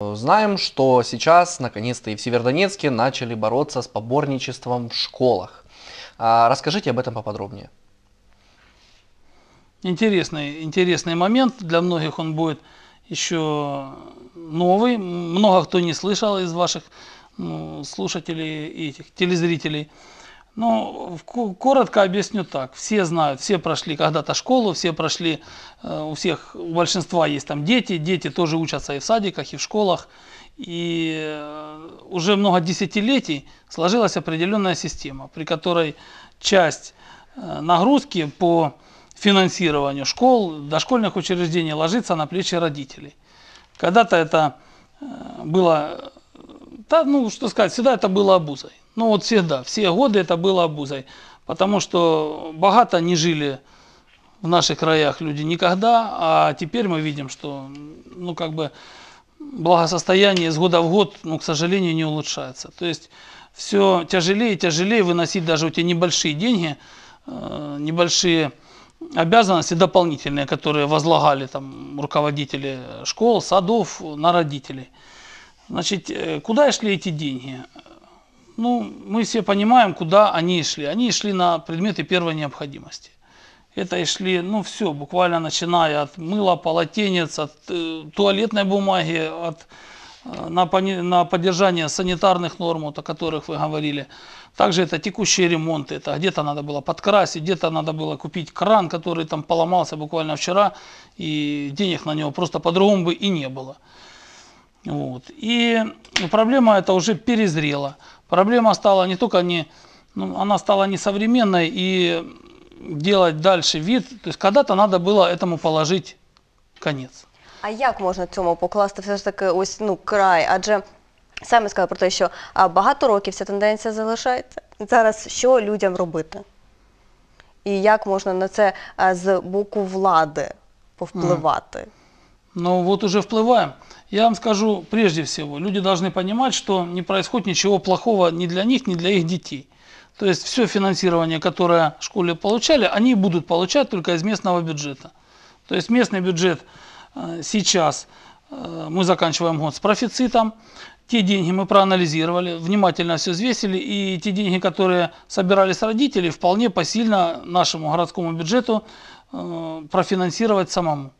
Знаем, что сейчас наконец-то и в Севердонецке начали бороться с поборничеством в школах. А, расскажите об этом поподробнее. Интересный, интересный момент. Для многих он будет еще новый. Много кто не слышал из ваших ну, слушателей и этих телезрителей. Ну, коротко объясню так. Все знают, все прошли когда-то школу, все прошли, э, у всех, у большинства есть там дети, дети тоже учатся и в садиках, и в школах. И э, уже много десятилетий сложилась определенная система, при которой часть э, нагрузки по финансированию школ, дошкольных учреждений ложится на плечи родителей. Когда-то это было, да, ну что сказать, всегда это было обузой. Ну вот всегда, все годы это было обузой. Потому что богато не жили в наших краях люди никогда, а теперь мы видим, что, ну как бы, благосостояние из года в год, ну, к сожалению, не улучшается. То есть все тяжелее и тяжелее выносить даже у тебя небольшие деньги, э, небольшие обязанности дополнительные, которые возлагали там руководители школ, садов на родителей. Значит, э, куда шли эти деньги? Ну, мы все понимаем, куда они шли. Они шли на предметы первой необходимости. Это и шли, ну все, буквально начиная от мыла, полотенец, от э, туалетной бумаги, от, э, на, на поддержание санитарных норм, вот, о которых вы говорили. Также это текущие ремонты, это где-то надо было подкрасить, где-то надо было купить кран, который там поломался буквально вчера, и денег на него просто по-другому бы и не было. Вот. И проблема это уже перезрела. Проблема стала не только не, ну, она стала несовременной и делать дальше вид. То есть когда-то надо было этому положить конец. А як можна цьому покласти все ж таки ось ну край? Адже саме сказали про те, що багато років ця тенденція залишається. Зараз що людям робити? І як можна на це з боку влади повпливати? Мгм. Но вот уже вплываем. Я вам скажу прежде всего, люди должны понимать, что не происходит ничего плохого ни для них, ни для их детей. То есть все финансирование, которое школе получали, они будут получать только из местного бюджета. То есть местный бюджет э, сейчас, э, мы заканчиваем год с профицитом, те деньги мы проанализировали, внимательно все взвесили, и те деньги, которые собирались родители, вполне посильно нашему городскому бюджету э, профинансировать самому.